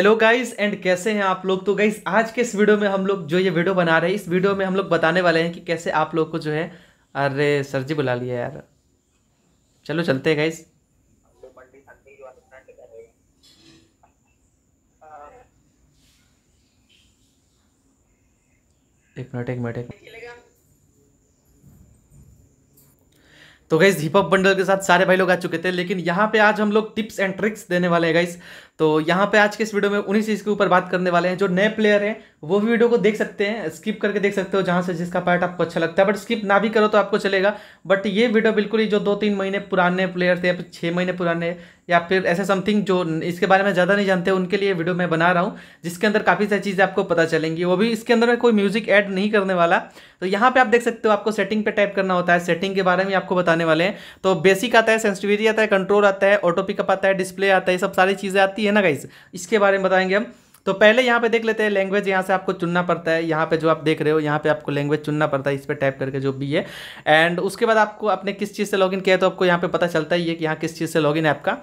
Hello guys and कैसे हैं आप लोग तो गाइस आज के इस वीडियो में हम लोग जो ये वीडियो बना रहे हैं इस वीडियो में हम लोग बताने वाले हैं कि कैसे आप लोग को जो है अरे सर जी बुला लिया यार चलो चलते हैं गाइस एक मिनट एक मिनट तो गाइस हिप हॉप बंडल के साथ सारे भाई लोग आ चुके थे लेकिन यहाँ पे आज हम लोग टिप्स एंड ट्रिक्स देने वाले हैं गाइस तो यहाँ पे आज के इस वीडियो में उन्हीं चीज़ के ऊपर बात करने वाले हैं जो नए प्लेयर हैं वो भी वीडियो को देख सकते हैं स्किप करके देख सकते हो जहाँ से जिसका पार्ट आपको अच्छा लगता है बट स्किप ना भी करो तो आपको चलेगा बट ये वीडियो बिल्कुल ही जो दो तीन महीने पुराने प्लेयर थे या फिर छः महीने पुराने या फिर ऐसे समथिंग जो इसके बारे में ज़्यादा नहीं जानते उनके लिए वीडियो मैं बना रहा हूँ जिसके अंदर काफ़ी सारी चीज़ें आपको पता चलेंगी वो भी इसके अंदर मैं कोई म्यूज़िक ऐड नहीं करने वाला तो यहाँ पे आप देख सकते हो आपको सेटिंग पे टाइप करना होता है सेटिंग के बारे में आपको बताने वाले हैं तो बेसिक आता है सेंसिटिविटी आता है कंट्रोल आता है ऑटो पिकअप आता है डिस्प्ले आता है सब सारी चीज़ें आती है होती है ना गाइस इसके बारे में बताएंगे हम तो पहले यहाँ पे देख लेते हैं लैंग्वेज यहाँ से आपको चुनना पड़ता है यहाँ पे जो आप देख रहे हो यहाँ पे आपको लैंग्वेज चुनना पड़ता है इस पर टाइप करके जो भी है एंड उसके बाद आपको अपने किस चीज़ से लॉगिन किया है तो आपको यहाँ पे पता चलता ही है कि यहाँ किस चीज़ से लॉगिन है आपका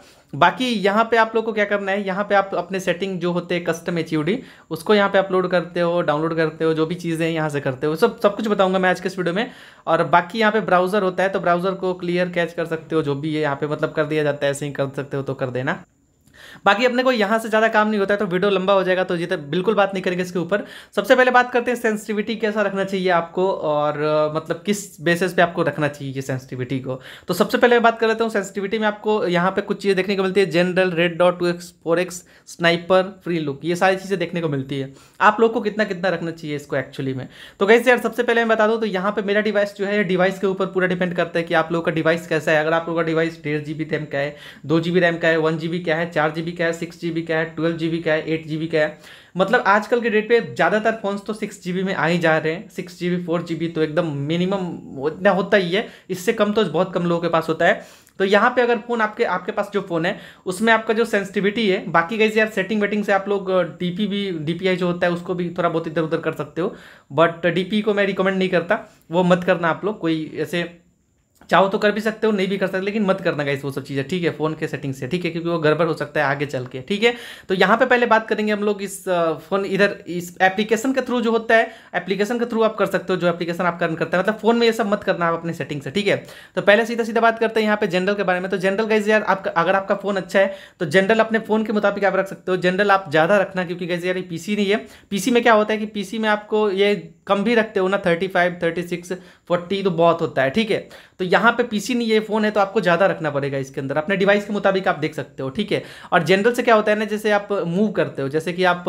बाकी यहाँ पे आप लोग को क्या करना है यहाँ पे आप अपने सेटिंग जो होते हैं कस्टम एच उसको यहाँ पे अपलोड करते हो डाउनलोड करते हो जो भी चीज़ें हैं यहाँ से करते हो सब सब कुछ बताऊंगा मैं आज के इस वीडियो में और बाकी यहाँ पे ब्राउज़र होता है तो ब्राउज़र को क्लियर कैच कर सकते हो जो भी है यहाँ पे मतलब कर दिया जाता है ऐसे ही कर सकते हो तो कर देना बाकी अपने को यहाँ से ज़्यादा काम नहीं होता है तो वीडियो लंबा हो जाएगा तो ये तो बिल्कुल बात नहीं करेंगे इसके ऊपर सबसे पहले बात करते हैं सेंसिटिविटी कैसा रखना चाहिए आपको और मतलब किस बेसिस पे आपको रखना चाहिए ये सेंसिटिविटी को तो सबसे पहले बात कर लेता हूँ सेंसिटिविटी में आपको यहाँ पर कुछ चीज़ें देखने को मिलती है general red dot two X four X sniper free look ये सारी चीज़ें देखने को मिलती है आप लोग को कितना कितना रखना चाहिए इसको एक्चुअली में तो कैसे यार सबसे पहले मैं बता दूँ तो यहाँ पर मेरा डिवाइस जो है डिवाइस के ऊपर पूरा डिपेंड करता है कि आप लोग का डिवाइस कैसा है अगर आप लोग का डिवाइस डेढ़ जी बी रैम का है दो जी बी रैम का है वन जी बी क्या है चार जी जीबी का है सिक्स जीबी का है ट्वेल्व जीबी का है एट जी का है मतलब आजकल के डेट पे ज़्यादातर फ़ोन्स तो सिक्स जीबी में आ ही जा रहे हैं सिक्स जीबी फोर जीबी तो एकदम मिनिमम इतना होता ही है इससे कम तो बहुत कम लोगों के पास होता है तो यहाँ पे अगर फ़ोन आपके आपके पास जो फ़ोन है उसमें आपका जो सेंसिटिविटी है बाकी गई यार सेटिंग वेटिंग से आप लोग डीपी भी डीपीआई जो होता है उसको भी थोड़ा बहुत इधर उधर कर सकते हो बट डीपी को मैं रिकमेंड नहीं करता वो मत करना आप लोग कोई ऐसे चाहो तो कर भी सकते हो नहीं भी कर सकते लेकिन मत करना गाइस वो सब चीज़ें ठीक है फ़ोन के सेटिंग से ठीक है क्योंकि वो गड़बड़ हो सकता है आगे चल के ठीक है तो यहाँ पे पहले बात करेंगे हम लोग इस फोन इधर इस एप्लीकेशन के थ्रू जो होता है एप्लीकेशन के थ्रू आप कर सकते हो जो एप्लीकेशन आप करन करते हैं मतलब फोन में ये सब मत करना आप अपने सेटिंग से ठीक है तो पहले सीधा सीधा बात करते हैं यहाँ पे जनरल के बारे में तो जनरल गाइज यार आपका अगर आपका फोन अच्छा है तो जनरल अपने फोन के मुताबिक आप रख सकते हो जनरल आप ज़्यादा रखना क्योंकि गाइज यार पी सी नहीं है पी सी में क्या होता है कि पी सी में आपको ये कम भी रखते हो ना thirty five thirty six forty तो बहुत होता है ठीक है तो यहाँ पे पीसी नहीं ये फ़ोन है तो आपको ज़्यादा रखना पड़ेगा इसके अंदर अपने डिवाइस के मुताबिक आप देख सकते हो ठीक है और जनरल से क्या होता है ना जैसे आप मूव करते हो जैसे कि आप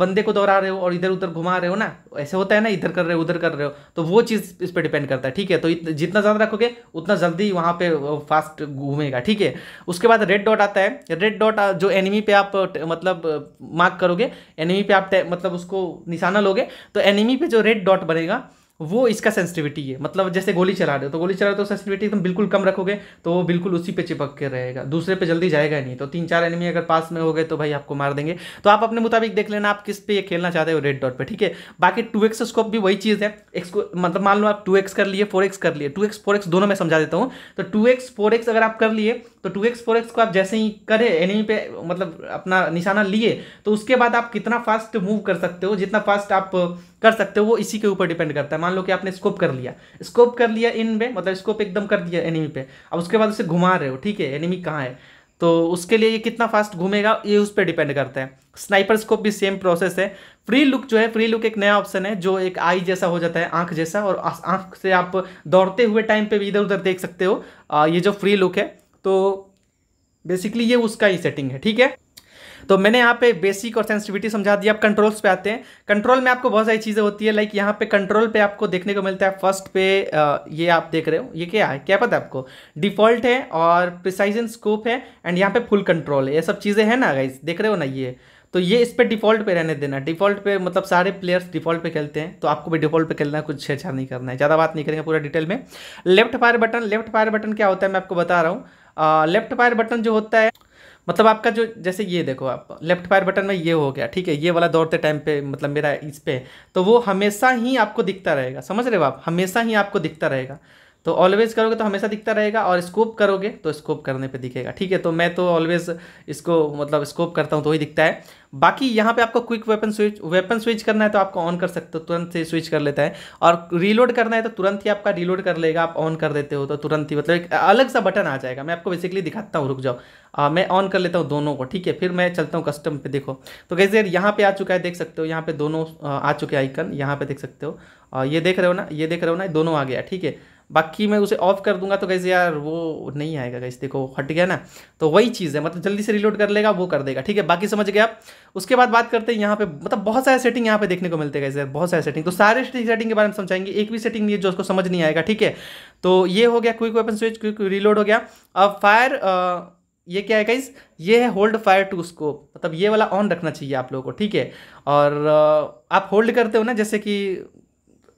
बंदे को दौड़ा रहे हो और इधर उधर घुमा रहे हो ना ऐसे होता है ना इधर कर रहे हो उधर कर रहे हो तो वो चीज़ इस पर डिपेंड करता है ठीक है तो जितना ज़्यादा रखोगे उतना जल्दी वहाँ पर फास्ट घूमेगा ठीक है उसके बाद रेड डॉट आता है रेड डॉट जो एनिमी पे आप मतलब मार्क करोगे एनिमी पे आप मतलब उसको निशाना लोगे तो एनिमी पे जो रेड डॉट बनेगा वो इसका सेंसिटिविटी है मतलब जैसे गोली चला रहे हो तो गोली चला रहे हो तो सेंसिटिविटी एकदम बिल्कुल कम रखोगे तो वो बिल्कुल उसी पे चिपक के रहेगा दूसरे पे जल्दी जाएगा नहीं तो तीन चार एनिमी अगर पास में हो गए तो भाई आपको मार देंगे तो आप अपने मुताबिक देख लेना आप किस पे ये खेलना चाहते हो रेड डॉट पर ठीक है बाकी टू एक्स स्कोप भी वही चीज़ है एक्स मतलब मान लो आप टू एक्स कर लिए फोर एक्स कर लिए टू एक्स फोर एक्स दोनों में समझा देता हूँ तो टू एक्स फोर एक्स अगर आप कर लिए तो टू एक्स फोर एक्स को आप जैसे ही करें एनिमी पे मतलब अपना निशाना लिए तो उसके बाद आप कितना फास्ट मूव कर सकते हो जितना फास्ट आप कर सकते हो वो इसी के ऊपर डिपेंड करता है मान लो कि आपने स्कोप कर लिया स्कोप कर लिया इन पे मतलब स्कोप एकदम कर दिया एनिमी पे अब उसके बाद उसे घुमा रहे हो ठीक है एनिमी कहाँ है तो उसके लिए ये कितना फास्ट घूमेगा ये उस पर डिपेंड करता है स्नाइपर स्कोप भी सेम प्रोसेस है फ्री लुक जो है फ्री लुक एक नया ऑप्शन है जो एक आई जैसा हो जाता है आंख जैसा और आंख से आप दौड़ते हुए टाइम पे भी इधर उधर देख सकते हो आ, ये जो फ्री लुक है तो बेसिकली ये उसका ही सेटिंग है ठीक है तो मैंने यहाँ पे बेसिक और सेंसिटिविटी समझा दिया अब कंट्रोल्स पे आते हैं कंट्रोल में आपको बहुत सारी चीज़ें होती है लाइक यहाँ पे कंट्रोल पे आपको देखने को मिलता है फर्स्ट पे ये आप देख रहे हो ये क्या है क्या पता है आपको डिफॉल्ट है और प्रिसाइजन स्कोप है एंड यहाँ पे फुल कंट्रोल है ये सब चीज़ें हैं ना गाइज देख रहे हो ना ये तो ये इस पर डिफॉल्ट पे रहने देना डिफॉल्ट पे मतलब सारे प्लेयर्स डिफॉल्ट पे खेलते हैं तो आपको भी डिफॉल्ट पे खेलना है कुछ छेड़छाड़ नहीं करना है ज़्यादा बात नहीं करेंगे पूरा डिटेल में left fire button left fire button क्या होता है मैं आपको बता रहा हूँ लेफ्ट फायर बटन जो होता है मतलब आपका जो जैसे ये देखो आप लेफ्ट फायर बटन में ये हो गया ठीक है ये वाला दौड़ते टाइम पे मतलब मेरा इस पे तो वो हमेशा ही आपको दिखता रहेगा समझ रहे हो आप हमेशा ही आपको दिखता रहेगा तो ऑलवेज करोगे तो हमेशा दिखता रहेगा और स्कोप करोगे तो स्कोप करने पे दिखेगा ठीक है तो मैं तो ऑलवेज इसको मतलब स्कोप करता हूँ तो ही दिखता है बाकी यहाँ पे आपको quick weapon switch weapon switch करना है तो आपको ऑन कर सकते हो तुरंत से स्विच कर लेता है और रीलोड करना है तो तुरंत ही आपका रीलोड कर लेगा आप ऑन कर देते हो तो तुरंत ही मतलब एक अलग सा बटन आ जाएगा मैं आपको बेसिकली दिखाता हूँ रुक जाओ आ, मैं ऑन कर लेता हूँ दोनों को ठीक है फिर मैं चलता हूँ कस्टम पर देखो तो कैसे यहाँ पर आ चुका है देख सकते हो यहाँ पे दोनों आ चुके आइकन यहाँ पे देख सकते हो ये देख रहे हो ना ये देख रहे हो ना दोनों आ गया ठीक है बाकी मैं उसे ऑफ कर दूंगा तो कैसे यार वो नहीं आएगा कैसे देखो हट गया ना तो वही चीज़ है मतलब जल्दी से रिलोड कर लेगा वो कर देगा ठीक है बाकी समझ गए आप उसके बाद बात करते हैं यहाँ पे मतलब बहुत सारे सेटिंग यहाँ पे देखने को मिलते हैं कैसे बहुत सारे सेटिंग तो सारे सेटिंग के बारे में समझाएंगे एक भी सेटिंग नहीं है जो उसको समझ नहीं आएगा ठीक है तो ये हो गया quick weapon switch quick reload हो गया अब फायर ये क्या है गाइज ये है होल्ड फायर टू उसको मतलब ये वाला ऑन रखना चाहिए आप लोगों को ठीक है और आप होल्ड करते हो ना जैसे कि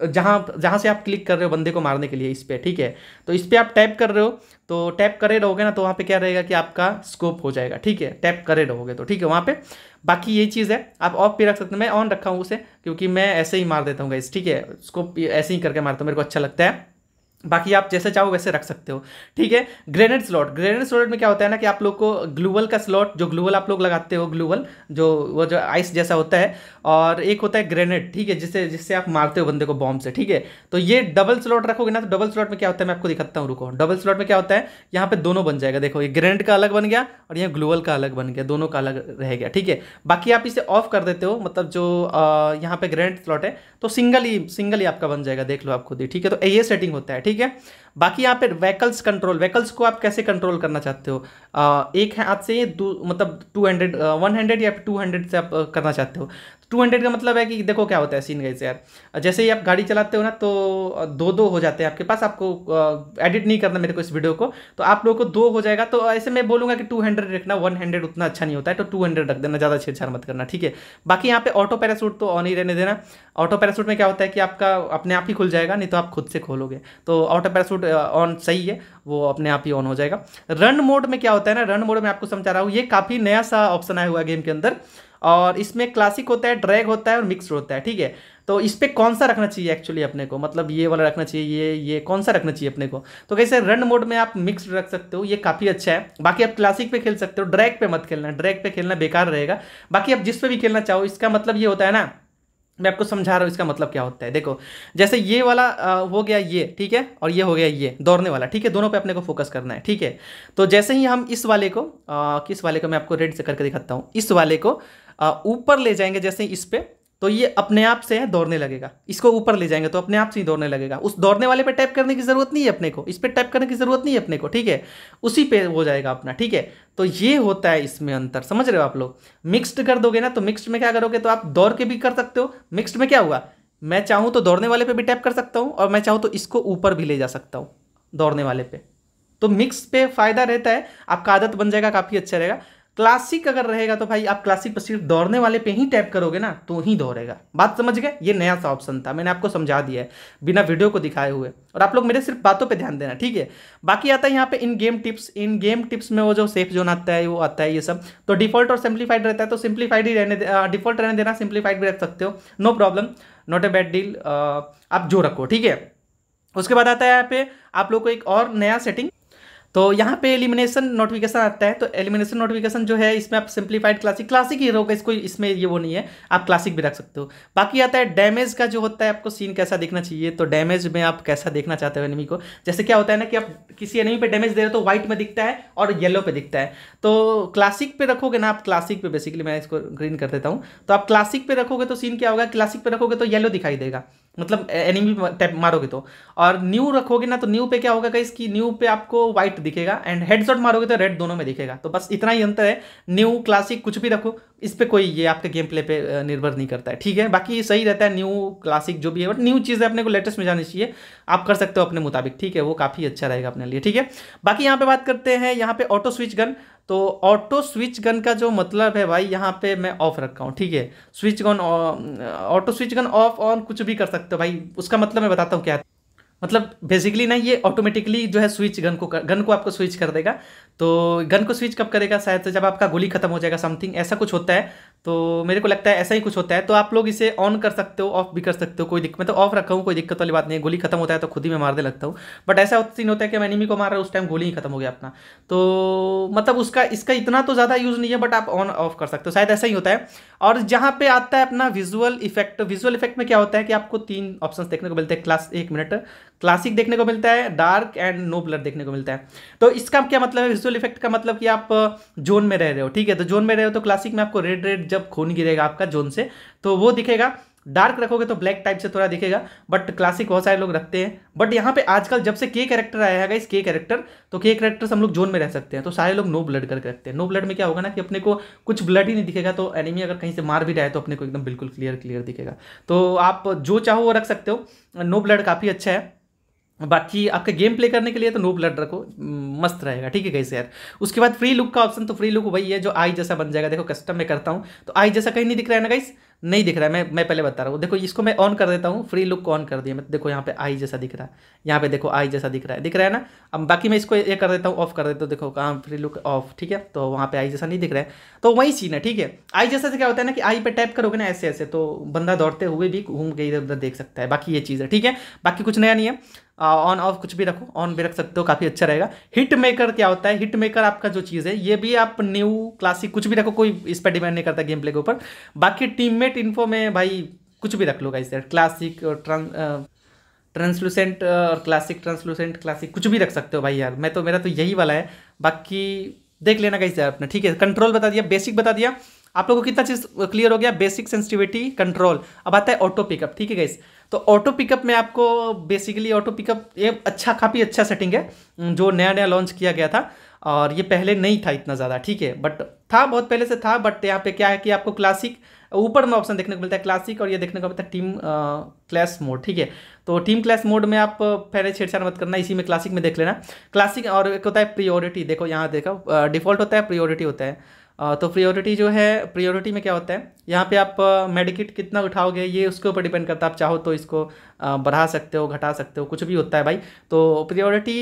जहाँ जहाँ से आप क्लिक कर रहे हो बंदे को मारने के लिए इस पर ठीक है तो इस पर आप टैप कर रहे हो तो टैप करे रहोगे ना तो वहाँ पे क्या रहेगा कि आपका स्कोप हो जाएगा ठीक है टैप करे रहोगे तो ठीक है वहाँ पे बाकी ये चीज़ है आप ऑफ भी रख सकते हैं मैं ऑन रखा हूँ उसे क्योंकि मैं ऐसे ही मार देता हूँ इस ठीक है स्कोप ऐसे ही करके मारता हूँ मेरे को अच्छा लगता है बाकी आप जैसे चाहो वैसे रख सकते हो ठीक है ग्रेनेड स्लॉट ग्रेनेड स्लॉट में क्या होता है ना कि आप लोग को ग्लूवल का स्लॉट जो ग्लूवल आप लोग लगाते हो ग्लूवल जो वो जो आइस जैसा होता है और एक होता है ग्रेनेड ठीक है जिससे जिससे आप मारते हो बंदे को बॉम्ब से ठीक है तो ये डबल स्लॉट रखोगे ना तो डबल स्लॉट में क्या होता है मैं आपको दिखाता हूँ रुको डबल स्लॉट में क्या होता है यहाँ पर दोनों बन जाएगा देखो ये ग्रेनेड का अलग बन गया और यहाँ ग्लूवल का अलग बन गया दोनों का अलग रह गया ठीक है बाकी आप इसे ऑफ कर देते हो मतलब जो यहाँ पर ग्रेनेड स्लॉट है तो सिंगल ही सिंगल ही आपका बन जाएगा देख लो आप खुद ही ठीक है तो ये सेटिंग होता है ठीक है बाकी यहाँ पे व्हीकल्स कंट्रोल व्हीकल्स को आप कैसे कंट्रोल करना चाहते हो आ, एक हाथ से मतलब टू हंड्रेड वन हंड्रेड या टू हंड्रेड से आप करना चाहते हो टू हंड्रेड का मतलब है कि देखो क्या होता है सीन गई यार जैसे ही आप गाड़ी चलाते हो ना तो दो दो हो जाते हैं आपके पास आपको एडिट नहीं करना मेरे को इस वीडियो को तो आप लोगों को दो हो जाएगा तो ऐसे मैं बोलूँगा कि टू हंड्रेड रखना वन हंड्रेड उतना अच्छा नहीं होता है तो टू हंड्रेड रख देना ज़्यादा छेड़छाड़ मत करना ठीक है बाकी यहाँ पे ऑटो पैरासूट तो ऑन ही रहने देना ऑटो पैरासूट में क्या होता है कि आपका अपने आप ही खुल जाएगा नहीं तो आप खुद से खोलोगे तो ऑटो पैरासूट ऑन सही है वो अपने आप ही ऑन हो जाएगा रन मोड में क्या होता है ना रन मोड में आपको समझा रहा हूँ ये काफ़ी नया सा ऑप्शन आया हुआ गेम के अंदर और इसमें क्लासिक होता है ड्रैग होता है और मिक्स होता है ठीक है तो इस पर कौन सा रखना चाहिए एक्चुअली अपने को मतलब ये वाला रखना चाहिए ये ये कौन सा रखना चाहिए अपने को तो कैसे रन मोड में आप मिक्स रख सकते हो ये काफ़ी अच्छा है बाकी आप क्लासिक पे खेल सकते हो ड्रैग पे मत खेलना ड्रैग पे खेलना बेकार रहेगा बाकी आप जिस पे भी खेलना चाहो इसका मतलब ये होता है ना मैं आपको समझा रहा हूँ इसका मतलब क्या होता है देखो जैसे ये वाला हो गया ये ठीक है और ये हो गया ये दौड़ने वाला ठीक है दोनों पे अपने को फोकस करना है ठीक है तो जैसे ही हम इस वाले को आ, किस वाले को मैं आपको रेड से करके दिखाता हूँ इस वाले को ऊपर ले जाएंगे जैसे इस पर तो ये अपने आप से दौड़ने लगेगा इसको ऊपर ले जाएंगे तो अपने आप से ही दौड़ने लगेगा उस दौड़ने वाले पे टैप करने की ज़रूरत नहीं है अपने को इस पर टैप करने की ज़रूरत नहीं है अपने को ठीक है उसी पे हो जाएगा अपना ठीक है तो ये होता है इसमें अंतर समझ रहे हो आप लोग मिक्सड कर दोगे ना तो मिक्सड में क्या करोगे तो आप दौड़ के भी कर सकते हो मिक्सड में क्या हुआ मैं चाहूँ तो दौड़ने वाले पर भी टैप कर सकता हूँ और मैं चाहूँ तो इसको ऊपर भी ले जा सकता हूँ दौड़ने वाले पे तो मिक्स पे फ़ायदा रहता है आपका आदत बन जाएगा काफ़ी अच्छा रहेगा क्लासिक अगर रहेगा तो भाई आप क्लासिक पर सिर्फ दौड़ने वाले पे ही टैप करोगे ना तो ही दौड़ेगा बात समझ गए ये नया सा ऑप्शन था मैंने आपको समझा दिया है बिना वीडियो को दिखाए हुए और आप लोग मेरे सिर्फ बातों पे ध्यान देना ठीक है बाकी आता है यहाँ पे in game tips in game tips में वो जो सेफ जोन आता है वो आता है ये सब तो डिफॉल्ट और सिंप्लीफाइड रहता है तो सिंप्लीफाइड ही रहने डिफॉल्ट रहने देना सिंप्लीफाइड भी रख सकते हो no problem not a bad deal आप जो रखो ठीक है उसके बाद आता है यहाँ पे आप लोग को एक और नया सेटिंग तो यहाँ पे एलिमिनेशन नोटिफिकेशन आता है तो एलिमिनेशन नोटिफिकेशन जो है इसमें आप सिंप्लीफाइड क्लासिक क्लासिक ही रहोगे इसको इसमें ये वो नहीं है आप क्लासिक भी रख सकते हो बाकी आता है डैमेज का जो होता है आपको सीन कैसा देखना चाहिए तो डैमेज में आप कैसा देखना चाहते हो एनिमी को जैसे क्या होता है ना कि आप किसी एनिमी पे डैमेज दे रहे हो तो व्हाइट में दिखता है और येलो पे दिखता है तो क्लासिक पे रखोगे ना आप क्लासिक पे बेसिकली मैं इसको ग्रीन कर देता हूँ तो आप क्लासिक पे रखोगे तो सीन क्या होगा क्लासिक पे रखोगे तो येलो दिखाई देगा मतलब एनिमी टाइप मारोगे तो और न्यू रखोगे ना तो न्यू पे क्या होगा कहीं कि न्यू पे आपको व्हाइट दिखेगा एंड हेडशॉट मारोगे तो रेड दोनों में दिखेगा तो बस इतना ही अंतर है न्यू क्लासिक कुछ भी रखो इस पर कोई ये आपके गेम प्ले पे निर्भर नहीं करता है ठीक है बाकी सही रहता है न्यू क्लासिक जो भी है बट न्यू चीज़ें अपने को लेटेस्ट में जानी चाहिए आप कर सकते हो अपने मुताबिक ठीक है वो काफ़ी अच्छा रहेगा अपने लिए ठीक है बाकी यहाँ पे बात करते हैं यहाँ पे ऑटो स्विच गन तो ऑटो स्विच गन का जो मतलब है भाई यहाँ पे मैं ऑफ रखा हूँ ठीक है switch gun auto switch gun off on कुछ भी कर सकते हो भाई उसका मतलब मैं बताता हूँ क्या मतलब बेसिकली ना ये ऑटोमेटिकली जो है स्विच गन को कर, गन को आपको स्विच कर देगा तो गन को स्विच कब करेगा शायद जब आपका गोली खत्म हो जाएगा समथिंग ऐसा कुछ होता है तो मेरे को लगता है ऐसा ही कुछ होता है तो आप लोग इसे ऑन कर सकते हो ऑफ भी कर सकते हो कोई दिक्कत मैं तो ऑफ रखा हूँ कोई दिक्कत वाली बात नहीं है गोली खत्म होता है तो खुद ही मैं मारने लगता हूँ बट ऐसा सीन होता है कि मैं एनिमी को मार रहा हूँ उस टाइम गोली ही खत्म हो गया अपना तो मतलब उसका इसका इतना तो ज़्यादा यूज़ नहीं है बट आप ऑन ऑफ कर सकते हो शायद ऐसा ही होता है और जहाँ पर आता है अपना विजुअल इफेक्ट विजुअल इफेक्ट में क्या होता है कि आपको तीन ऑप्शन देखने को मिलते हैं क्लास एक मिनट क्लासिक देखने को मिलता है डार्क एंड नो ब्लर देखने को मिलता है तो इसका क्या मतलब है विजुअल इफेक्ट का मतलब कि आप जोन uh, में रह रहे हो ठीक है तो जोन में रहे हो तो क्लासिक में आपको रेड रेड जब खून गिरेगा आपका जोन से तो वो दिखेगा डार्क रखोगे तो ब्लैक टाइप से थोड़ा दिखेगा बट क्लासिक बहुत सारे लोग रखते हैं बट यहाँ पे आजकल जब से के कैरेक्टर आया है इस के कैरेक्टर तो के कैरेक्टर से हम लोग जोन में रह सकते हैं तो सारे लोग नो ब्लड करके रखते हैं नो ब्लड में क्या होगा ना कि अपने को कुछ ब्लड ही नहीं दिखेगा तो एनिमी अगर कहीं से मार भी जाए तो अपने को एकदम बिल्कुल क्लियर क्लियर दिखेगा तो आप जो चाहो वो रख सकते हो नो ब्लड काफ़ी अच्छा है बाकी आपका गेम प्ले करने के लिए तो नो ब्लड रखो मस्त रहेगा ठीक है कैसे यार उसके बाद फ्री लुक का ऑप्शन तो फ्री लुक वही है जो आई जैसा बन जाएगा देखो कस्टम में करता हूँ तो आई जैसा कहीं नहीं दिख रहा है ना गाइस नहीं दिख रहा है मैं मैं पहले बता रहा हूँ देखो इसको मैं ऑन कर देता हूँ फ्री लुक ऑन कर दिया मैं देखो यहाँ पे आई जैसा दिख रहा है यहाँ पे देखो आई जैसा दिख रहा है दिख रहा है ना अब बाकी मैं इसको ये कर देता हूँ ऑफ कर देता हूँ देखो कहाँ फ्री लुक ऑफ ठीक है तो वहाँ पे आई जैसा नहीं दिख रहा है तो वही सीन है ठीक है आई जैसा से क्या होता है ना कि आई पे टाइप करोगे ना ऐसे ऐसे तो बंदा दौड़ते हुए भी घूम के इधर उधर देख सकता है बाकी ये चीज़ है ठीक है बाकी कुछ नया नहीं है ऑन ऑफ कुछ भी रखो ऑन भी रख सकते हो काफ़ी अच्छा रहेगा हिट मेकर क्या होता है हिट मेकर आपका जो चीज़ है ये भी आप न्यू क्लासिक कुछ भी रखो कोई इस पर डिपेंड नहीं करता गेम प्ले के ऊपर बाकी टीममेट इन्फो में भाई कुछ भी रख लो गाइस क्लासिक और ट्रांस ट्रांसलूसेंट और क्लासिक ट्रांसलूसेंट क्लासिक कुछ भी रख सकते हो भाई यार मैं तो मेरा तो यही वाला है बाकी देख लेना गाइस यार अपना ठीक है कंट्रोल बता दिया बेसिक बता दिया आप लोगों को कितना चीज़ क्लियर हो गया बेसिक सेंसिटिविटी कंट्रोल अब आता है ऑटो पिकअप ठीक है गाइस तो ऑटो पिकअप में आपको बेसिकली ऑटो पिकअप ये अच्छा काफ़ी अच्छा सेटिंग है जो नया नया लॉन्च किया गया था और ये पहले नहीं था इतना ज़्यादा ठीक है बट था बहुत पहले से था बट यहाँ पे क्या है कि आपको क्लासिक ऊपर में ऑप्शन देखने को मिलता है क्लासिक और ये देखने को मिलता है टीम क्लास मोड ठीक है तो टीम क्लास मोड में आप पहले छेड़छाड़ मत करना इसी में क्लासिक में देख लेना क्लासिक और एक होता है प्रियोरिटी देखो यहाँ देखो डिफॉल्ट होता है प्रियोरिटी होता है तो प्रियोरिटी जो है प्रियोरिटी में क्या होता है यहाँ पे आप मेडिकिट कितना उठाओगे ये उसके ऊपर डिपेंड करता है आप चाहो तो इसको बढ़ा सकते हो घटा सकते हो कुछ भी होता है भाई तो प्रियोरिटी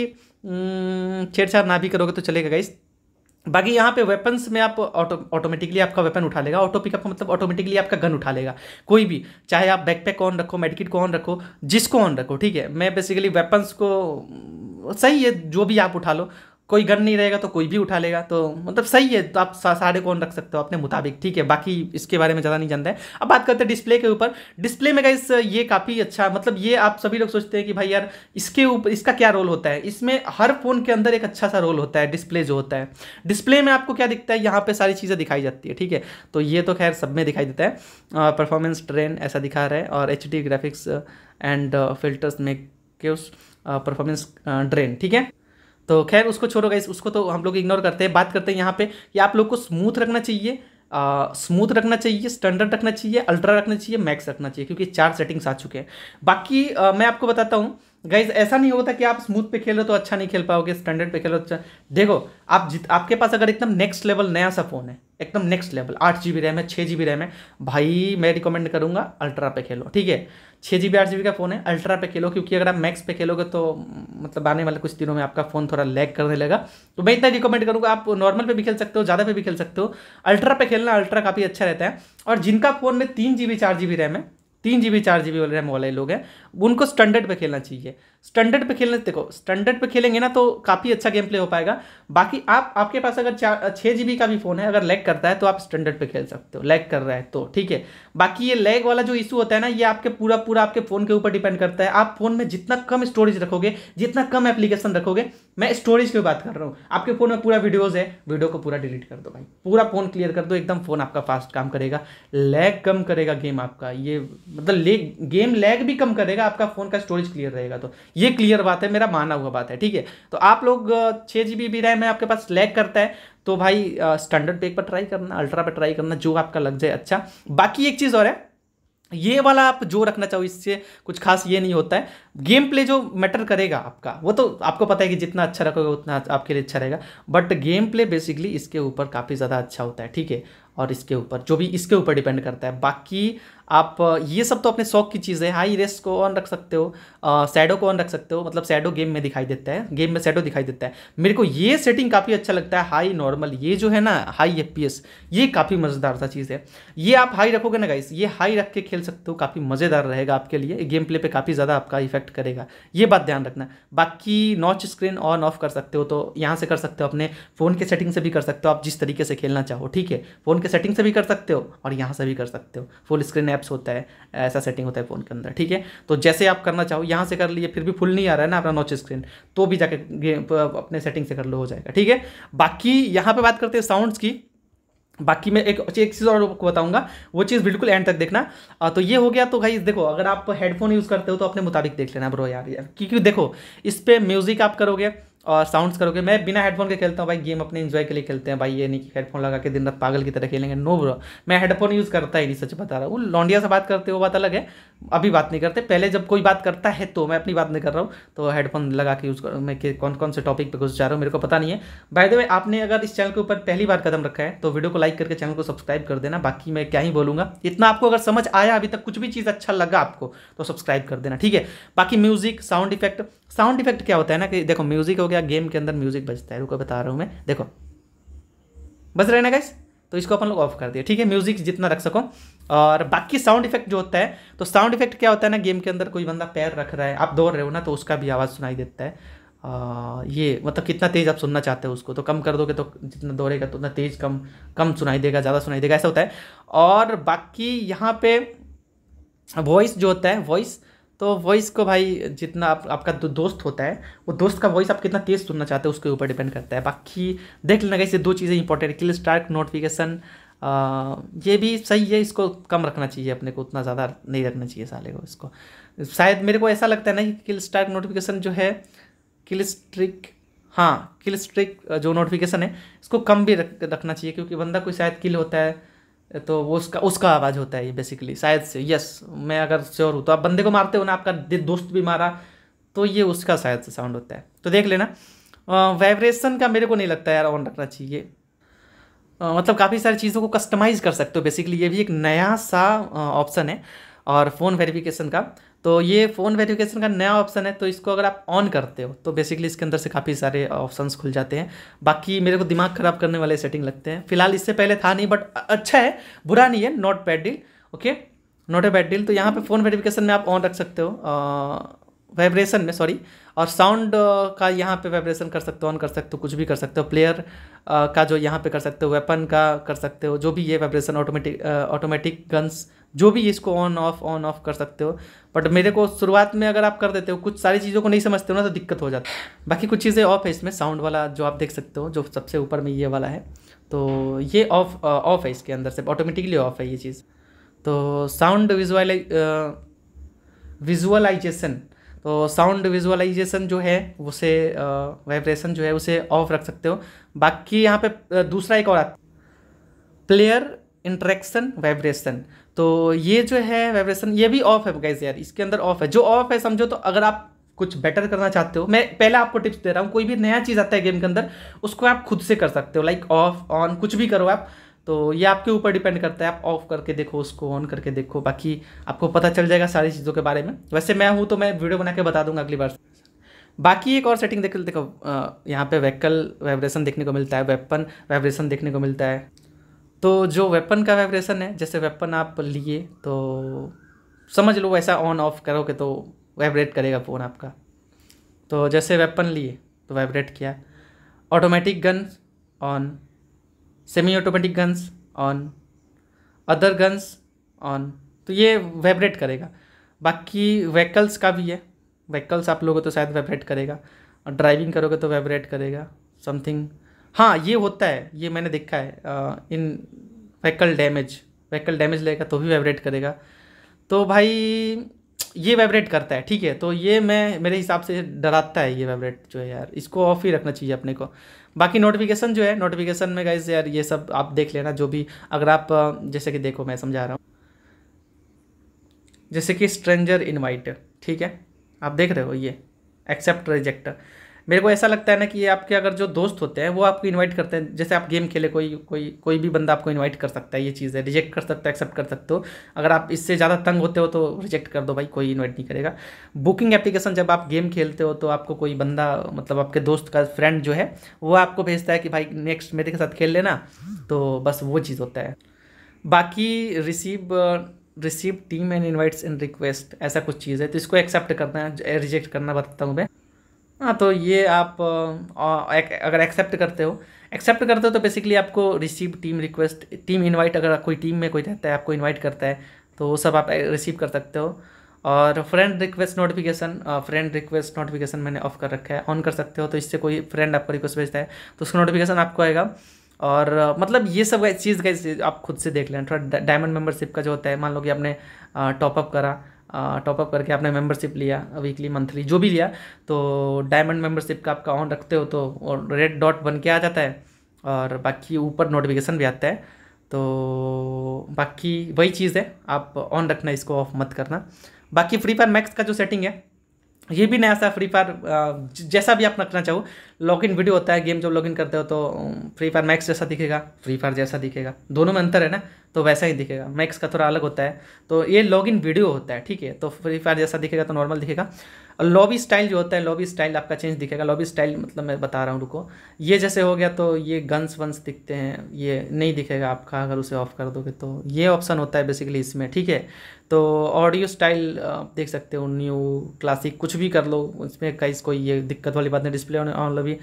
छेड़छाड़ ना भी करोगे तो चलेगा गाइस बाकी यहाँ पे वेपन्स में आप ऑटो ऑटोमेटिकली आपका वेपन उठा लेगा ऑटो पिकअप का मतलब ऑटोमेटिकली आपका गन उठा लेगा कोई भी चाहे आप बैकपैक ऑन रखो मेडिकिट को ऑन रखो जिसको ऑन रखो ठीक है मैं बेसिकली वेपन्स को सही है जो भी आप उठा लो कोई गन नहीं रहेगा तो कोई भी उठा लेगा तो मतलब सही है तो आप साढ़े कौन रख सकते हो अपने मुताबिक ठीक है बाकी इसके बारे में ज़्यादा नहीं जानता है अब बात करते हैं डिस्प्ले के ऊपर डिस्प्ले में गाइस ये काफ़ी अच्छा मतलब ये आप सभी लोग सोचते हैं कि भाई यार इसके ऊपर इसका क्या रोल होता है इसमें हर फ़ोन के अंदर एक अच्छा सा रोल होता है डिस्प्ले जो होता है डिस्प्ले में आपको क्या दिखता है यहाँ पर सारी चीज़ें दिखाई जाती है ठीक है तो ये तो खैर सब में दिखाई देता है परफॉर्मेंस ट्रेन ऐसा दिखा रहा है और एच ग्राफिक्स एंड फिल्टर्स में के उस परफॉर्मेंस ड्रेन ठीक है तो खैर उसको छोड़ो गाइस उसको तो हम लोग इग्नोर करते हैं बात करते हैं यहाँ पे कि आप लोग को स्मूथ रखना चाहिए स्मूथ रखना चाहिए स्टैंडर्ड रखना चाहिए अल्ट्रा रखना चाहिए मैक्स रखना चाहिए क्योंकि चार सेटिंग्स आ चुके हैं बाकी आ, मैं आपको बताता हूँ गाइज ऐसा नहीं होता कि आप स्मूथ पे खेलो तो अच्छा नहीं खेल पाओगे स्टैंडर्ड पे खेलो तो अच्छा देखो आप जित आपके पास अगर एकदम नेक्स्ट लेवल नया सा फ़ोन है एकदम नेक्स्ट लेवल आठ जी बी रैम है छः जी बी रैम है भाई मैं रिकमेंड करूँगा अल्ट्रा पे खेलो ठीक है छः जी बी आठ जी बी का फ़ोन है अल्ट्रा पे खेलो क्योंकि अगर आप मैक्स पे खेलोगे तो मतलब आने वाले कुछ दिनों में आपका फ़ोन थोड़ा लैग करने लगा तो मैं इतना रिकमेंड करूँगा आप नॉर्मल पे भी खेल सकते हो ज़्यादा पे भी खेल सकते हो अल्ट्रा पे खेलना अल्ट्रा काफ़ी अच्छा रहता है और जिनका फ़ोन में तीन जी बी चार जी बी रैम है तीन जी बी चार जी बी वाले रैम वाले लोग हैं उनको स्टैंडर्ड पे खेलना चाहिए स्टैंडर्ड पे खेलने देखो स्टैंडर्ड पे खेलेंगे ना तो काफ़ी अच्छा गेम प्ले हो पाएगा बाकी आप आपके पास अगर चार छः जी बी का भी फ़ोन है अगर लैग करता है तो आप स्टैंडर्ड पे खेल सकते हो लैग कर रहा है तो ठीक है बाकी ये लैग वाला जो इशू होता है ना ये आपके पूरा पूरा आपके फ़ोन के ऊपर डिपेंड करता है आप फ़ोन में जितना कम स्टोरेज रखोगे जितना कम एप्लीकेशन रखोगे मैं स्टोरेज की बात कर रहा हूँ आपके फ़ोन में पूरा वीडियोज़ है वीडियो को पूरा डिलीट कर दो भाई पूरा फ़ोन क्लियर कर दो एकदम फ़ोन आपका फास्ट काम करेगा लैग कम करेगा गेम आपका ये मतलब ले गेम लैग भी कम करेगा आपका फ़ोन का स्टोरेज क्लियर रहेगा तो ये क्लियर बात है मेरा माना हुआ बात है ठीक है तो आप लोग छः जी बी रैम है आपके पास लैग करता है तो भाई स्टैंडर्ड पेक पर ट्राई करना अल्ट्रा पर ट्राई करना जो आपका लग जाए अच्छा बाकी एक चीज़ और है ये वाला आप जो रखना चाहो इससे कुछ खास ये नहीं होता है गेम प्ले जो मैटर करेगा आपका वो तो आपको पता है कि जितना अच्छा रखोगे उतना आपके लिए अच्छा रहेगा बट गेम प्ले बेसिकली इसके ऊपर काफ़ी ज़्यादा अच्छा होता है ठीक है और इसके ऊपर जो भी इसके ऊपर डिपेंड करता है बाकी आप ये सब तो अपने शौक की चीज़ है हाई रेस को ऑन रख सकते हो सैडो को ऑन रख सकते हो मतलब सैडो गेम में दिखाई देता है गेम में सैडो दिखाई देता है मेरे को ये सेटिंग काफ़ी अच्छा लगता है हाई नॉर्मल ये जो है ना हाई एफ ये काफ़ी मज़ेदार सा चीज़ है ये आप हाई रखोगे ना गाइस ये हाई रख के खेल सकते हो काफ़ी मज़ेदार रहेगा आपके लिए गेम प्ले पर काफ़ी ज़्यादा आपका इफेक्ट करेगा ये बात ध्यान रखना बाकी नॉच स्क्रीन ऑन ऑफ कर सकते हो तो यहाँ से कर सकते हो अपने फ़ोन के सेटिंग से भी कर सकते हो आप जिस तरीके से खेलना चाहो ठीक है फ़ोन के की सेटिंग से भी कर सकते हो और यहाँ से भी कर सकते हो फुल स्क्रीन ऐप्स होता है ऐसा सेटिंग होता है फ़ोन के अंदर ठीक है तो जैसे आप करना चाहो यहाँ से कर लिए फिर भी फुल नहीं आ रहा है ना अपना नॉच स्क्रीन तो भी जाके अपने सेटिंग से कर लो हो जाएगा ठीक है बाकी यहाँ पर बात करते हैं साउंड्स की बाकी मैं एक एक चीज़ और आपको बताऊंगा वो चीज़ बिल्कुल एंड तक देखना आ, तो ये हो गया तो भाई देखो अगर आप हेडफोन यूज़ करते हो तो अपने मुताबिक देख लेना ब्रो यार यार क्योंकि देखो इस पर म्यूज़िक आप करोगे और साउंड्स करोगे मैं बिना हेडफोन के खेलता हूँ भाई गेम अपने इन्जॉय के लिए खेलते हैं भाई ये नहीं कि हेडफोन लगा के दिन रात पागल की तरह खेलेंगे नो ब्रो मैं हेडफोन यूज़ करता ही नहीं सच बता रहा हूँ लौंडिया से बात करते वो बात अलग है अभी बात नहीं करते पहले जब कोई बात करता है तो मैं अपनी बात नहीं कर रहा हूँ तो हेडफोन लगा के यूज़ कर मैं कौन कौन से टॉपिक पर घुस जा रहा हूँ मेरे को पता नहीं है भाई द आपने अगर इस चैनल के ऊपर पहली बार कदम रखा है तो वीडियो को लाइक करके चैनल को सब्सक्राइब कर देना बाकी मैं क्या ही बोलूँगा इतना आपको अगर समझ आया अभी तक कुछ भी चीज़ अच्छा लगा आपको तो सब्सक्राइब कर देना ठीक है बाकी music sound effect sound effect क्या होता है ना कि देखो म्यूजिक हो गया गेम के अंदर म्यूजिक बजता है रुको बता रहा हूँ मैं देखो बज रहे ना गैस तो इसको अपन लोग ऑफ कर दिया ठीक है म्यूजिक जितना रख सको और बाकी साउंड इफेक्ट जो होता है तो साउंड इफेक्ट क्या होता है ना गेम के अंदर कोई बंदा पैर रख रहा है आप दौड़ रहे हो ना तो उसका भी आवाज़ सुनाई देता है आ, ये मतलब कितना तेज़ आप सुनना चाहते हो उसको तो कम कर दोगे तो जितना दौड़ेगा तो उतना तेज़ कम कम सुनाई देगा ज़्यादा सुनाई देगा ऐसा होता है और बाकी यहाँ पे वॉइस जो होता है वॉइस तो वॉइस को भाई जितना आप, आपका दो, दोस्त होता है वो दोस्त का वॉइस आप कितना तेज़ सुनना चाहते हैं उसके ऊपर डिपेंड करता है बाकी देख लेना कैसे दो चीज़ें इंपॉर्टेंट है क्लियर स्टार्ट नोटिफिकेशन ये भी सही है इसको कम रखना चाहिए अपने को उतना ज़्यादा नहीं रखना चाहिए साले को इसको शायद मेरे को ऐसा लगता है ना कि किल स्टार्ट नोटिफिकेशन जो है किल स्ट्रिक हाँ किल स्ट्रिक जो नोटिफिकेशन है इसको कम भी रख रखना चाहिए क्योंकि बंदा कोई शायद किल होता है तो वो उसका उसका आवाज़ होता है ये बेसिकली शायद से यस मैं अगर श्योर हूँ तो आप बंदे को मारते हो ना आपका दोस्त भी मारा तो ये उसका शायद से साउंड होता है तो देख लेना वाइब्रेशन का मेरे को नहीं लगता यार ऑन रखना चाहिए मतलब काफ़ी सारी चीज़ों को कस्टमाइज़ कर सकते हो बेसिकली ये भी एक नया सा ऑप्शन है और फ़ोन वेरिफिकेशन का तो ये फ़ोन वेरिफिकेशन का नया ऑप्शन है तो इसको अगर आप ऑन करते हो तो बेसिकली इसके अंदर से काफ़ी सारे ऑप्शंस खुल जाते हैं बाकी मेरे को दिमाग ख़राब करने वाले सेटिंग लगते हैं फिलहाल इससे पहले था नहीं बट अच्छा है बुरा नहीं है not bad deal okay not a bad deal तो यहाँ पर फ़ोन वेरीफिकेशन में आप ऑन रख सकते हो वाइब्रेशन में सॉरी और साउंड का यहाँ पे वाइब्रेशन कर सकते हो ऑन कर सकते हो कुछ भी कर सकते हो प्लेयर का जो यहाँ पे कर सकते हो वेपन का कर सकते हो जो भी ये वाइब्रेशन ऑटोमेटिक ऑटोमेटिक गन्स जो भी इसको ऑन ऑफ ऑन ऑफ कर सकते हो बट मेरे को शुरुआत में अगर आप कर देते हो कुछ सारी चीज़ों को नहीं समझते हो ना तो दिक्कत हो जाती है बाकी कुछ चीज़ें ऑफ है इसमें साउंड वाला जो आप देख सकते हो जो सबसे ऊपर में ये वाला है तो ये ऑफ ऑफ है इसके अंदर से ऑटोमेटिकली ऑफ है ये चीज़ तो साउंड विजुअल विजुअलाइजेशन तो साउंड विजुअलाइजेशन जो है उसे वाइब्रेशन जो है उसे ऑफ रख सकते हो बाकी यहाँ पे दूसरा एक और आता प्लेयर इंट्रैक्शन वाइब्रेशन तो ये जो है वाइब्रेशन ये भी ऑफ है गाइज यार इसके अंदर ऑफ है जो ऑफ है समझो तो अगर आप कुछ बेटर करना चाहते हो मैं पहले आपको टिप्स दे रहा हूँ कोई भी नया चीज़ आता है गेम के अंदर उसको आप खुद से कर सकते हो लाइक ऑफ ऑन कुछ भी करो आप तो ये आपके ऊपर डिपेंड करता है आप ऑफ करके देखो उसको ऑन करके देखो बाकी आपको पता चल जाएगा सारी चीज़ों के बारे में वैसे मैं हूँ तो मैं वीडियो बना के बता दूंगा अगली बार बाकी एक और सेटिंग देख देखो यहाँ पे वेकल वाइब्रेशन देखने को मिलता है वेपन वाइब्रेशन देखने को मिलता है तो जो वेपन का वाइब्रेशन है जैसे वेपन आप लिए तो समझ लो ऐसा ऑन ऑफ करोगे तो वाइब्रेट करेगा फ़ोन आपका तो जैसे वेपन लिए तो वाइब्रेट किया automatic guns on semi automatic guns on other guns on तो ये वाइब्रेट करेगा बाकी व्हीकल्स का भी है व्हीकल्स आप लोगों तो शायद वाइब्रेट करेगा और ड्राइविंग करोगे तो वाइब्रेट करेगा समथिंग हाँ ये होता है ये मैंने देखा है आ, इन वैकल डैमेज वैकल डैमेज लेगा तो भी वाइब्रेट करेगा तो भाई ये वाइब्रेट करता है ठीक है तो ये मैं मेरे हिसाब से डराता है ये वाइब्रेट जो है यार इसको ऑफ ही रखना चाहिए अपने को बाकी नोटिफिकेशन जो है नोटिफिकेशन में गाइज यार ये सब आप देख लेना जो भी अगर आप जैसे कि देखो मैं समझा रहा हूँ जैसे कि स्ट्रेंजर इनवाइट ठीक है आप देख रहे हो ये एक्सेप्ट रिजेक्ट मेरे को ऐसा लगता है ना कि आपके अगर जो दोस्त होते हैं वो आपको इनवाइट करते हैं जैसे आप गेम खेले कोई कोई कोई भी बंदा आपको इनवाइट कर सकता है ये चीज़ है रिजेक्ट कर सकता है एक्सेप्ट कर सकते हो अगर आप इससे ज़्यादा तंग होते हो तो रिजेक्ट कर दो भाई कोई इन्वाइट नहीं करेगा बुकिंग एप्लीकेशन जब आप गेम खेलते हो तो आपको कोई बंदा मतलब आपके दोस्त का फ्रेंड जो है वो आपको भेजता है कि भाई नेक्स्ट मेरे के साथ खेल लेना तो बस वो चीज़ होता है बाकी receive receive team and invites and request ऐसा कुछ चीज़ है तो इसको एक्सेप्ट करना है रिजेक्ट करना बताता हूँ मैं हाँ तो ये आप आ, एक, अगर एक्सेप्ट करते हो एक्सेप्ट करते हो तो बेसिकली आपको receive team request team invite अगर कोई टीम में कोई रहता है आपको इनवाइट करता है तो वो सब आप रिसीव कर सकते हो और friend request notification friend request notification मैंने ऑफ कर रखा है ऑन कर सकते हो तो इससे कोई फ्रेंड आपको रिक्वेस्ट भेजता है तो उसका नोटिफिकेशन आपको आएगा और uh, मतलब ये सब चीज़ का आप खुद से देख लें थोड़ा डायमंड मेम्बरशिप का जो होता है मान लो कि आपने टॉपअप करा टॉपअप करके आपने मेंबरशिप लिया वीकली मंथली जो भी लिया तो डायमंड मेंबरशिप का आपका ऑन रखते हो तो और रेड डॉट बन के आ जाता है और बाकी ऊपर नोटिफिकेशन भी आता है तो बाकी वही चीज़ है आप ऑन रखना इसको ऑफ मत करना बाकी फ्री फायर मैक्स का जो सेटिंग है ये भी नया सा फ्री फायर जैसा भी आप रखना चाहो लॉगिन वीडियो होता है गेम जब लॉगिन करते हो तो फ्री फायर मैक्स जैसा दिखेगा फ्री फायर जैसा दिखेगा दोनों में अंतर है ना तो वैसा ही दिखेगा मैक्स का थोड़ा अलग होता है तो ये लॉगिन वीडियो होता है ठीक है तो फ्री फायर जैसा दिखेगा तो नॉर्मल दिखेगा और लॉबी स्टाइल जो होता है लॉबी स्टाइल आपका चेंज दिखेगा लॉबी स्टाइल मतलब मैं बता रहा हूँ रुको ये जैसे हो गया तो ये गन्स वंस दिखते हैं ये नहीं दिखेगा आपका अगर उसे ऑफ कर दोगे तो ये ऑप्शन होता है बेसिकली इसमें ठीक है तो ऑडियो स्टाइल आप देख सकते हो न्यू क्लासिक कुछ भी कर लो इसमें कई कोई ये दिक्कत वाली बात नहीं डिस्प्ले ऑन भी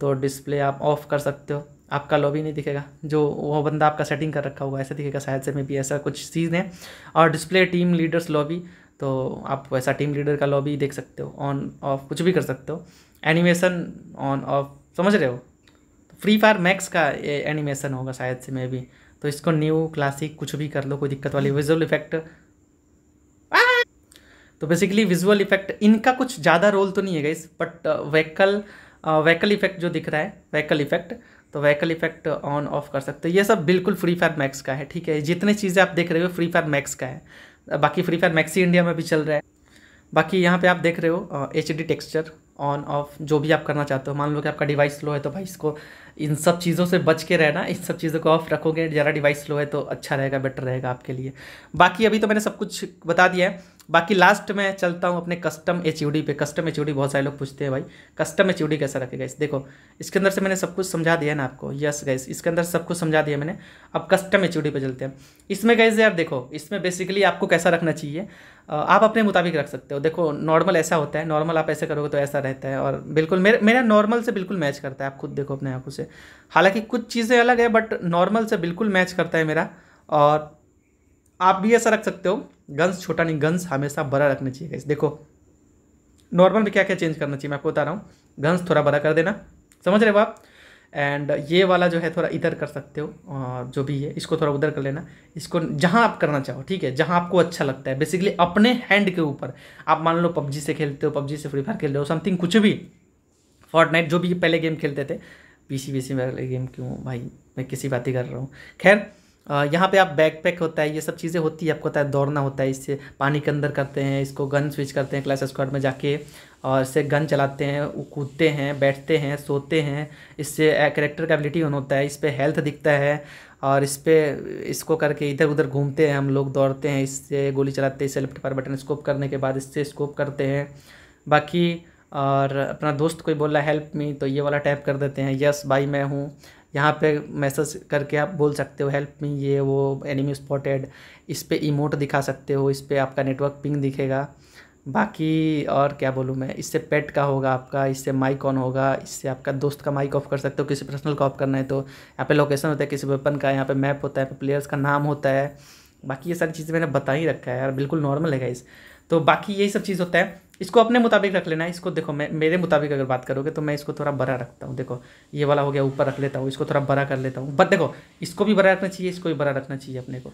तो डिस्प्ले आप ऑफ़ कर सकते हो आपका लॉबी नहीं दिखेगा जो वो बंदा आपका सेटिंग कर रखा होगा ऐसा दिखेगा शायद से मे भी ऐसा कुछ चीज़ है और डिस्प्ले टीम लीडर्स लॉबी तो आप वैसा टीम लीडर का लॉबी देख सकते हो ऑन ऑफ कुछ भी कर सकते हो एनिमेशन ऑन ऑफ समझ रहे हो फ्री फायर मैक्स का एनिमेशन होगा शायद से मे भी तो इसको न्यू क्लासिक कुछ भी कर लो कोई दिक्कत वाली विजुअल इफेक्ट ah! तो बेसिकली विजुअल इफेक्ट इनका कुछ ज़्यादा रोल तो नहीं है इस but vehicle uh, vehicle effect जो दिख रहा है वैकल इफेक्ट तो वैकल इफेक्ट ऑन ऑफ कर सकते हो ये सब बिल्कुल फ्री फायर मैक्स का है ठीक है जितने चीज़ें आप देख रहे हो फ्री फायर मैक्स का है बाकी फ्री फायर मैक्सी इंडिया में भी चल रहा है बाकी यहाँ पे आप देख रहे हो H D texture on off जो भी आप करना चाहते हो मान लो कि आपका डिवाइस स्लो है तो भाई इसको इन सब चीज़ों से बच के रहना इन सब चीज़ों को ऑफ रखोगे ज़रा डिवाइस स्लो है तो अच्छा रहेगा बेटर रहेगा आपके लिए बाकी अभी तो मैंने सब कुछ बता दिया है बाकी लास्ट में चलता हूँ अपने कस्टम एच पे कस्टम एच बहुत सारे लोग पूछते हैं भाई कस्टम एच कैसा रखे गए देखो इसके अंदर से मैंने सब कुछ समझा दिया ना आपको यस गैस इसके अंदर सब कुछ समझा दिया मैंने अब कस्टम एच पे चलते हैं इसमें गैस यार देखो इसमें बेसिकली आपको कैसा रखना चाहिए आप अपने मुताबिक रख सकते हो देखो नॉर्मल ऐसा होता है नॉर्मल आप ऐसे करोगे तो ऐसा रहता है और बिल्कुल मेरे मेरा नॉर्मल से बिल्कुल मैच करता है आप खुद देखो अपने आंखों से हालांकि कुछ चीज़ें अलग है बट नॉर्मल से बिल्कुल मैच करता है मेरा और आप भी ऐसा रख सकते हो गन्स छोटा नहीं गन्स हमेशा बड़ा रखना चाहिए गैस देखो नॉर्मल में क्या क्या चेंज करना चाहिए मैं आपको बता रहा हूँ गन्स थोड़ा बड़ा कर देना समझ रहे हो आप एंड ये वाला जो है थोड़ा इधर कर सकते हो और जो भी है इसको थोड़ा उधर कर लेना इसको जहाँ आप करना चाहो ठीक है जहाँ आपको अच्छा लगता है बेसिकली अपने हैंड के ऊपर आप मान लो पबजी से खेलते हो पबजी से फ्री फायर खेलते हो समथिंग कुछ भी नाइट जो भी पहले गेम खेलते थे पी सी वाले गेम क्यों भाई मैं किसी बात ही कर रहा हूँ खैर यहाँ पे आप बैक पैक होता है ये सब चीज़ें होती है आपको होता है दौड़ना होता है इससे पानी के अंदर करते हैं इसको गन स्विच करते हैं क्लास स्क्वाड में जाके और इससे गन चलाते हैं कूदते हैं बैठते हैं सोते हैं इससे करेक्टर का एबिलिटी ऑन होता है इस पर हेल्थ दिखता है और इस पर इसको करके इधर उधर घूमते हैं हम लोग दौड़ते हैं इससे गोली चलाते हैं इससे लेफ्ट पर बटन स्कोप करने के बाद इससे स्कोप करते हैं बाकी और अपना दोस्त कोई बोल रहा है हेल्प मी तो ये वाला टैप कर देते हैं यस भाई मैं हूँ यहाँ पे मैसेज करके आप बोल सकते हो हेल्प मी ये वो एनिमी स्पॉटेड इस पर इमोट दिखा सकते हो इस पर आपका नेटवर्क पिंग दिखेगा बाकी और क्या बोलूँ मैं इससे पेट का होगा आपका इससे माइक ऑन होगा इससे आपका दोस्त का माइक ऑफ कर सकते हो किसी पर्सनल का ऑफ करना है तो यहाँ पे लोकेशन होता है किसी वेपन का यहाँ पे मैप होता है प्लेयर्स का नाम होता है बाकी ये सारी चीज़ें मैंने बता ही रखा है यार बिल्कुल नॉर्मल है इस तो बाकी यही सब चीज़ होता है इसको अपने मुताबिक रख लेना है इसको देखो मैं मेरे मुताबिक अगर बात करोगे तो मैं इसको थोड़ा बड़ा रखता हूँ देखो ये वाला हो गया ऊपर रख लेता हूँ इसको थोड़ा बड़ा कर लेता हूँ बट देखो इसको भी बड़ा रखना चाहिए इसको भी बड़ा रखना चाहिए अपने को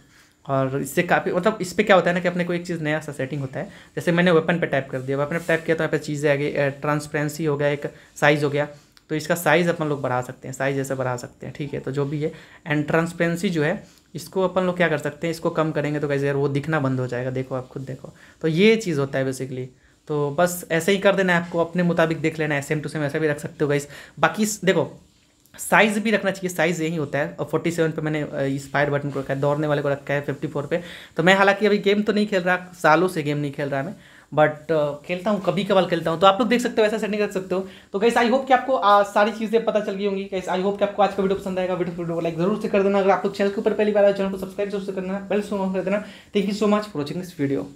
और इससे काफ़ी मतलब इस पर क्या होता है ना कि अपने को एक चीज़ नया सा सेटिंग होता है जैसे मैंने वेपन पर टाइप कर दिया वेपन पर टाइप किया तो यहाँ पर चीज़ें आ गई ट्रांसपेरेंसी हो गया एक साइज़ हो गया तो इसका साइज़ अपन लोग बढ़ा सकते हैं साइज़ ऐसे बढ़ा सकते हैं ठीक है तो जो भी है एंड ट्रांसपेरेंसी जो है इसको अपन लोग क्या कर सकते हैं इसको कम करेंगे तो कैसे यार वो दिखना बंद हो जाएगा देखो आप खुद देखो तो ये चीज़ होता है बेसिकली तो बस ऐसे ही कर देना आपको अपने मुताबिक देख लेना है सेम टू सेम ऐसा भी रख सकते हो गाइस बाकी देखो साइज़ भी रखना चाहिए साइज़ यही होता है और फोर्टी सेवन पर मैंने इस फायर बटन को रखा है दौड़ने वाले को रखा है फिफ्टी फोर पे तो मैं हालांकि अभी गेम तो नहीं खेल रहा सालों से गेम नहीं खेल रहा मैं बट uh, खेलता हूँ कभी कभार खेलता हूँ तो आप लोग देख सकते हो ऐसा सेटिंग कर सकते हो तो कैसे आई होप कि आपको आ, सारी चीज़ें पता चल गई होंगी कैसे आई होप कि आपको आज का वीडियो पसंद आएगा वीडियो वीडियो को लाइक जरूर से कर देना अगर आप लोग चैनल के ऊपर पहली बार चैनल को सब्सक्राइब जरूर से करना बेल सो ऑन कर देना thank you so much for watching this video